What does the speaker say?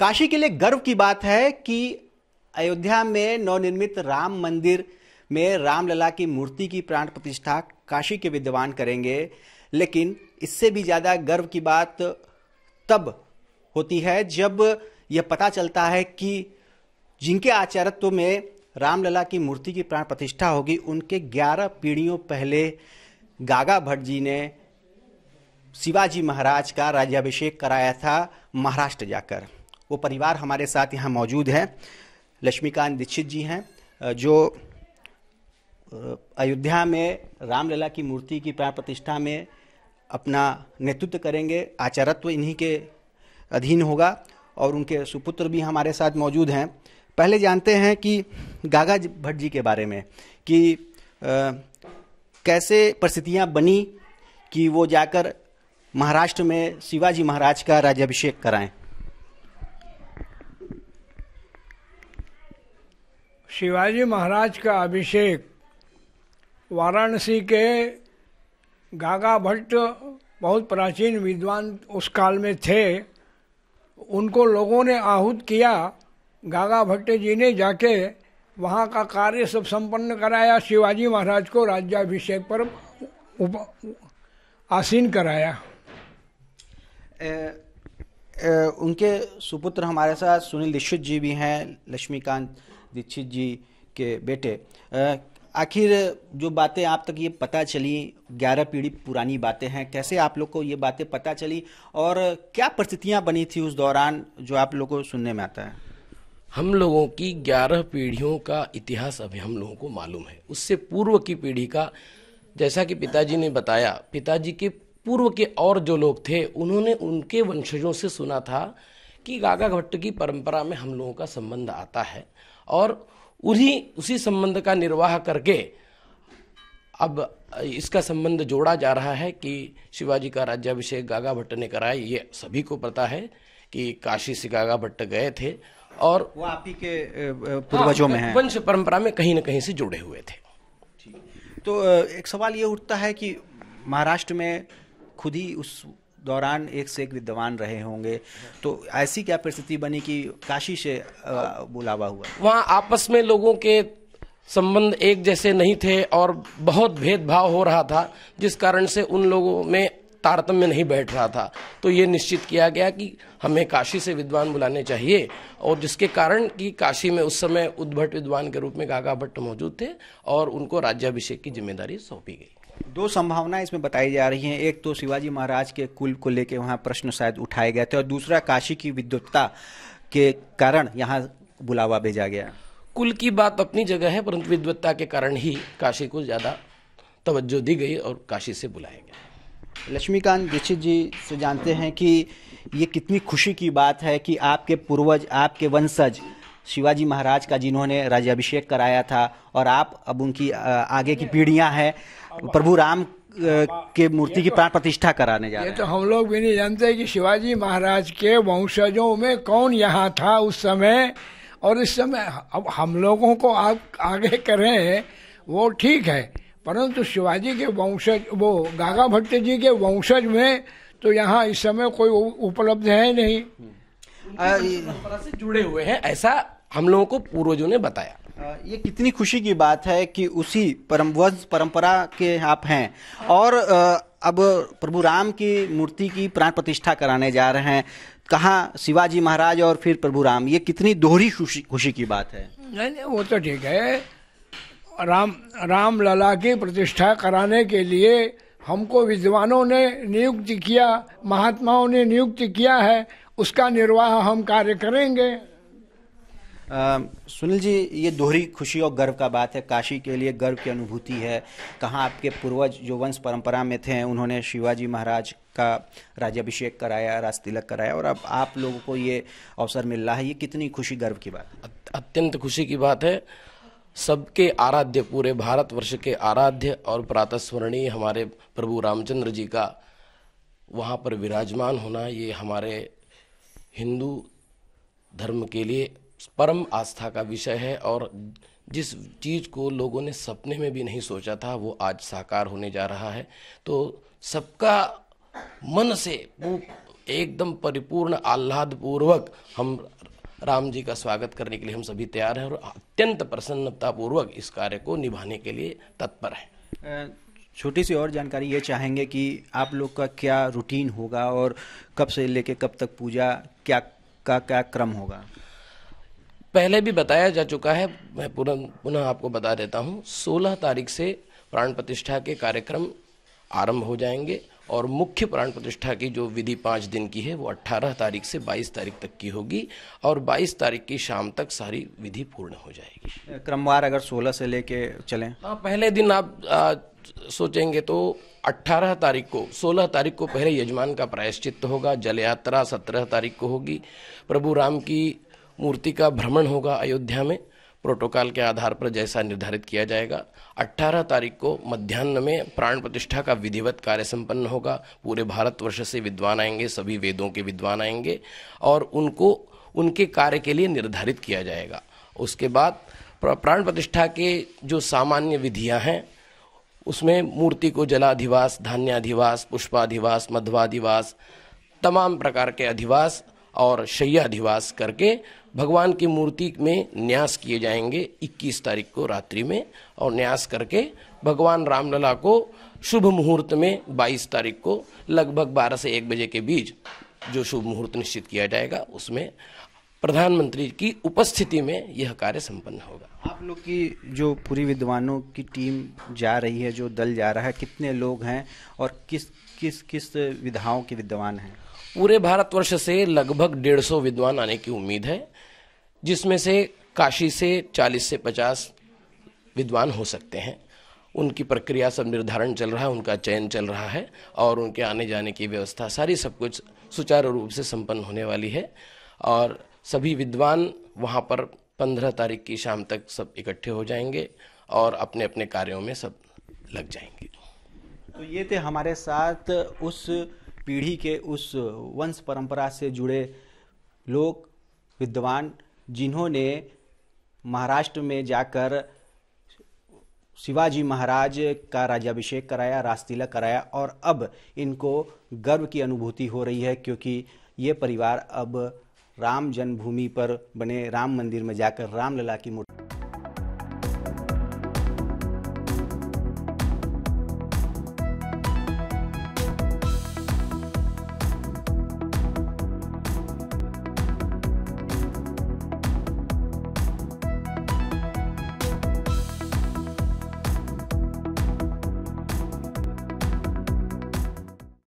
काशी के लिए गर्व की बात है कि अयोध्या में नवनिर्मित राम मंदिर में रामलला की मूर्ति की प्राण प्रतिष्ठा काशी के विद्वान करेंगे लेकिन इससे भी ज़्यादा गर्व की बात तब होती है जब यह पता चलता है कि जिनके आचार्यत्व में रामलला की मूर्ति की प्राण प्रतिष्ठा होगी उनके 11 पीढ़ियों पहले गागा भट्ट जी ने शिवाजी महाराज का राज्याभिषेक कराया था महाराष्ट्र जाकर वो परिवार हमारे साथ यहाँ मौजूद है लक्ष्मीकांत दीक्षित जी हैं जो अयोध्या में रामलला की मूर्ति की प्राण प्रतिष्ठा में अपना नेतृत्व करेंगे आचारत्व इन्हीं के अधीन होगा और उनके सुपुत्र भी हमारे साथ मौजूद हैं पहले जानते हैं कि गागा भट्ट जी के बारे में कि आ, कैसे परिस्थितियाँ बनी कि वो जाकर महाराष्ट्र में शिवाजी महाराज का राज्याभिषेक कराएं शिवाजी महाराज का अभिषेक वाराणसी के गागा भट्ट बहुत प्राचीन विद्वान उस काल में थे उनको लोगों ने आहूत किया गागा भट्ट जी ने जाके वहाँ का कार्य सब संपन्न कराया शिवाजी महाराज को राज्याभिषेक पर उप आसीन कराया उनके सुपुत्र हमारे साथ सुनील दीक्षित जी भी हैं लक्ष्मीकांत दीक्षित जी के बेटे आखिर जो बातें आप तक ये पता चली ग्यारह पीढ़ी पुरानी बातें हैं कैसे आप लोग को ये बातें पता चली और क्या परिस्थितियाँ बनी थी उस दौरान जो आप लोग को सुनने में आता है हम लोगों की ग्यारह पीढ़ियों का इतिहास अभी हम लोगों को मालूम है उससे पूर्व की पीढ़ी का जैसा कि पिताजी ने बताया पिताजी के पूर्व के और जो लोग थे उन्होंने उनके वंशजों से सुना था कि गागा भट्ट की परंपरा में हम लोगों का संबंध आता है और उन्हीं उसी संबंध का निर्वाह करके अब इसका संबंध जोड़ा जा रहा है कि शिवाजी का राज्याभिषेक गागा भट्ट ने कराया ये सभी को पता है कि काशी से गागा भट्ट गए थे और वो आप ही के पूर्वजों हाँ, में हैं वंश परंपरा में कहीं ना कहीं से जुड़े हुए थे तो एक सवाल ये उठता है कि महाराष्ट्र में खुद ही उस दौरान एक से एक विद्वान रहे होंगे तो ऐसी क्या परिस्थिति बनी कि काशी से बुलावा हुआ वहाँ आपस में लोगों के संबंध एक जैसे नहीं थे और बहुत भेदभाव हो रहा था जिस कारण से उन लोगों में तारतम्य नहीं बैठ रहा था तो ये निश्चित किया गया कि हमें काशी से विद्वान बुलाने चाहिए और जिसके कारण कि काशी में उस समय उद्भट विद्वान के रूप में गागा भट्ट मौजूद थे और उनको राज्याभिषेक की जिम्मेदारी सौंपी गई दो संभावनाएं इसमें बताई जा रही हैं एक तो शिवाजी महाराज के कुल को लेकर वहाँ प्रश्न शायद उठाए गए थे और दूसरा काशी की विद्वत्ता के कारण यहाँ बुलावा भेजा गया कुल की बात अपनी जगह है परंतु विद्वत्ता के कारण ही काशी को ज़्यादा तवज्जो दी गई और काशी से बुलाया गया लक्ष्मीकांत दीक्षित जी से जानते हैं कि ये कितनी खुशी की बात है कि आपके पूर्वज आपके वंशज शिवाजी महाराज का जिन्होंने राज्यभिषेक कराया था और आप अब उनकी आगे की पीढ़ियां हैं प्रभु राम के मूर्ति की प्राण प्रतिष्ठा कराने जा रहे तो हैं तो हम लोग भी नहीं जानते कि शिवाजी महाराज के वंशजों में कौन यहाँ था उस समय और इस समय अब हम लोगों को आप आगे करें वो ठीक है परंतु शिवाजी के वंशज वो गागा भट्ट जी के वंशज में तो यहाँ इस समय कोई उपलब्ध है नहीं से जुड़े हुए हैं ऐसा हम लोगों को पूर्वजों ने बताया ये कितनी खुशी की बात है कि उसी परम वंश परंपरा के आप हैं और अब प्रभु राम की मूर्ति की प्राण प्रतिष्ठा कराने जा रहे हैं कहाँ शिवाजी महाराज और फिर प्रभु राम ये कितनी दोहरी खुशी खुशी की बात है नहीं नहीं वो तो ठीक है राम राम लला की प्रतिष्ठा कराने के लिए हमको विद्वानों ने नियुक्त किया महात्माओं ने नियुक्त किया है उसका निर्वाह हम कार्य करेंगे सुनील जी ये दोहरी खुशी और गर्व का बात है काशी के लिए गर्व की अनुभूति है कहाँ आपके पूर्वज जो वंश परंपरा में थे उन्होंने शिवाजी महाराज का राज्याभिषेक कराया राज तिलक कराया और अब आप लोगों को ये अवसर मिल रहा है ये कितनी खुशी गर्व की बात अत्यंत खुशी की बात है सबके आराध्य पूरे भारतवर्ष के आराध्य और प्रातस्मरणीय हमारे प्रभु रामचंद्र जी का वहाँ पर विराजमान होना ये हमारे हिंदू धर्म के लिए परम आस्था का विषय है और जिस चीज़ को लोगों ने सपने में भी नहीं सोचा था वो आज साकार होने जा रहा है तो सबका मन से वो एकदम परिपूर्ण आह्लाद पूर्वक हम राम जी का स्वागत करने के लिए हम सभी तैयार हैं और अत्यंत प्रसन्नतापूर्वक इस कार्य को निभाने के लिए तत्पर हैं छोटी सी और जानकारी ये चाहेंगे कि आप लोग का क्या रूटीन होगा और कब से लेके कब तक पूजा क्या का क्या क्रम होगा पहले भी बताया जा चुका है मैं पुनः पुनः आपको बता देता हूँ 16 तारीख से प्राण प्रतिष्ठा के कार्यक्रम आरंभ हो जाएंगे और मुख्य प्राण प्रतिष्ठा की जो विधि पाँच दिन की है वो 18 तारीख से 22 तारीख तक की होगी और 22 तारीख की शाम तक सारी विधि पूर्ण हो जाएगी क्रमवार अगर 16 से लेके चलें हाँ पहले दिन आप आ, सोचेंगे तो 18 तारीख को 16 तारीख को पहले यजमान का प्रायश्चित होगा जल यात्रा सत्रह तारीख को होगी प्रभु राम की मूर्ति का भ्रमण होगा अयोध्या में प्रोटोकॉल के आधार पर जैसा निर्धारित किया जाएगा 18 तारीख को मध्यान्ह में प्राण प्रतिष्ठा का विधिवत कार्य संपन्न होगा पूरे भारतवर्ष से विद्वान आएंगे सभी वेदों के विद्वान आएंगे और उनको उनके कार्य के लिए निर्धारित किया जाएगा उसके बाद प्राण प्रतिष्ठा के जो सामान्य विधियाँ हैं उसमें मूर्ति को जलाधिवास धान्याधिवास पुष्पाधिवास मध्वाधिवास तमाम प्रकार के अधिवास और शैयाधिवास करके भगवान की मूर्ति में न्यास किए जाएंगे 21 तारीख को रात्रि में और न्यास करके भगवान रामलला को शुभ मुहूर्त में 22 तारीख को लगभग 12 से 1 बजे के बीच जो शुभ मुहूर्त निश्चित किया जाएगा उसमें प्रधानमंत्री की उपस्थिति में यह कार्य संपन्न होगा आप लोग की जो पूरी विद्वानों की टीम जा रही है जो दल जा रहा है कितने लोग हैं और किस किस किस विधाओं के विद्वान हैं पूरे भारतवर्ष से लगभग डेढ़ सौ विद्वान आने की उम्मीद है जिसमें से काशी से 40 से 50 विद्वान हो सकते हैं उनकी प्रक्रिया सब निर्धारण चल रहा है उनका चयन चल रहा है और उनके आने जाने की व्यवस्था सारी सब कुछ सुचारू रूप से संपन्न होने वाली है और सभी विद्वान वहाँ पर पंद्रह तारीख की शाम तक सब इकट्ठे हो जाएंगे और अपने अपने कार्यों में सब लग जाएंगे तो ये थे हमारे साथ उस पीढ़ी के उस वंश परंपरा से जुड़े लोग विद्वान जिन्होंने महाराष्ट्र में जाकर शिवाजी महाराज का राज्याभिषेक कराया रासतीला कराया और अब इनको गर्व की अनुभूति हो रही है क्योंकि ये परिवार अब राम जन्मभूमि पर बने राम मंदिर में जाकर रामलला की मूर्ति